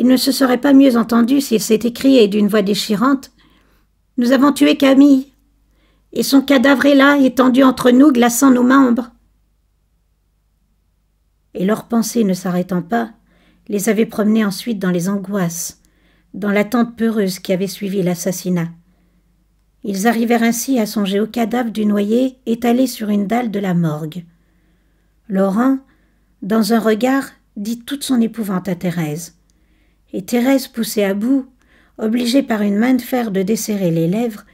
Il ne se serait pas mieux entendu s'il s'était crié d'une voix déchirante Nous avons tué Camille Et son cadavre est là, étendu entre nous, glaçant nos membres Et leurs pensées ne s'arrêtant pas, les avaient promenés ensuite dans les angoisses, dans l'attente peureuse qui avait suivi l'assassinat. Ils arrivèrent ainsi à songer au cadavre du noyé étalé sur une dalle de la morgue. Laurent, dans un regard, dit toute son épouvante à Thérèse et Thérèse, poussée à bout, obligée par une main de fer de desserrer les lèvres,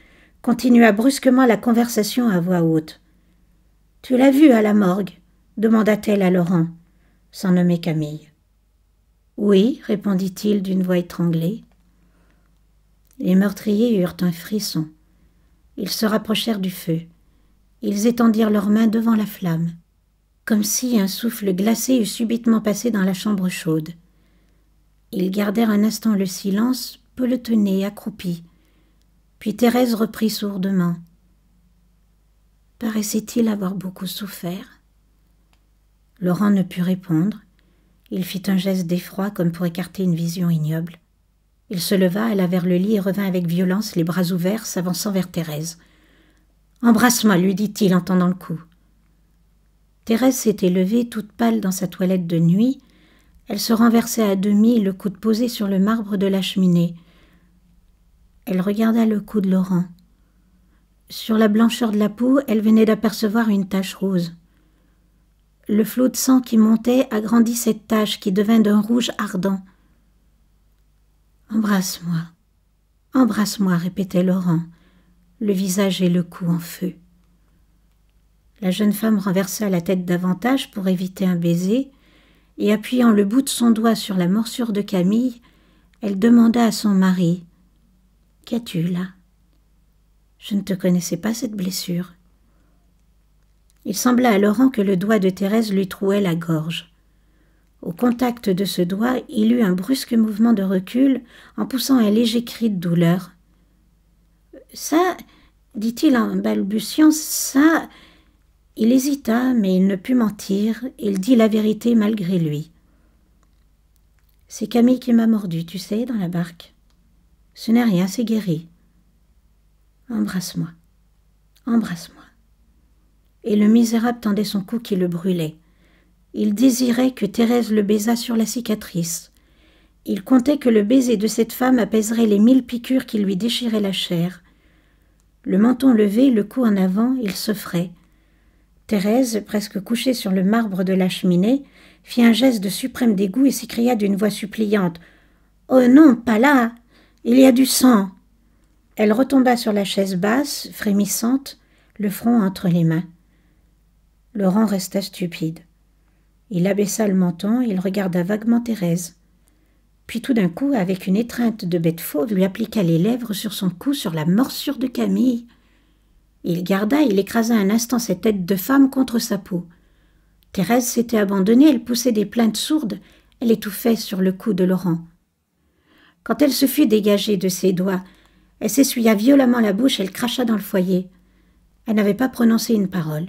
continua brusquement la conversation à voix haute. Tu l'as vu à la morgue demanda-t-elle à Laurent, sans nommer Camille. Oui, répondit-il d'une voix étranglée. Les meurtriers eurent un frisson. Ils se rapprochèrent du feu. Ils étendirent leurs mains devant la flamme, comme si un souffle glacé eût subitement passé dans la chambre chaude. Ils gardèrent un instant le silence, tenait accroupi, Puis Thérèse reprit sourdement. Paraissait-il avoir beaucoup souffert Laurent ne put répondre. Il fit un geste d'effroi comme pour écarter une vision ignoble. Il se leva, alla vers le lit et revint avec violence, les bras ouverts, s'avançant vers Thérèse. Embrasse-moi, lui dit-il en tendant le cou. Thérèse s'était levée toute pâle dans sa toilette de nuit, elle se renversait à demi, le coude posé sur le marbre de la cheminée. Elle regarda le cou de Laurent. Sur la blancheur de la peau, elle venait d'apercevoir une tache rose. Le flot de sang qui montait agrandit cette tache qui devint d'un rouge ardent. Embrasse-moi, embrasse-moi, répétait Laurent, le visage et le cou en feu. La jeune femme renversa la tête davantage pour éviter un baiser, et appuyant le bout de son doigt sur la morsure de Camille, elle demanda à son mari Qu'as-tu là Je ne te connaissais pas cette blessure. Il sembla à Laurent que le doigt de Thérèse lui trouait la gorge. Au contact de ce doigt, il eut un brusque mouvement de recul en poussant un léger cri de douleur. Ça, dit-il en balbutiant, ça, il hésita, mais il ne put mentir, il dit la vérité malgré lui. C'est Camille qui m'a mordu, tu sais, dans la barque. Ce n'est rien, c'est guéri. Embrasse-moi, embrasse-moi. Et le misérable tendait son cou qui le brûlait. Il désirait que Thérèse le baisât sur la cicatrice. Il comptait que le baiser de cette femme apaiserait les mille piqûres qui lui déchiraient la chair. Le menton levé, le cou en avant, il s'offrait. Thérèse, presque couchée sur le marbre de la cheminée, fit un geste de suprême dégoût et s'écria d'une voix suppliante. Oh non, pas là. Il y a du sang. Elle retomba sur la chaise basse, frémissante, le front entre les mains. Laurent resta stupide. Il abaissa le menton, il regarda vaguement Thérèse. Puis tout d'un coup, avec une étreinte de bête fauve, lui appliqua les lèvres sur son cou, sur la morsure de Camille. Il garda, il écrasa un instant cette tête de femme contre sa peau. Thérèse s'était abandonnée, elle poussait des plaintes sourdes, elle étouffait sur le cou de Laurent. Quand elle se fut dégagée de ses doigts, elle s'essuya violemment la bouche, elle cracha dans le foyer. Elle n'avait pas prononcé une parole.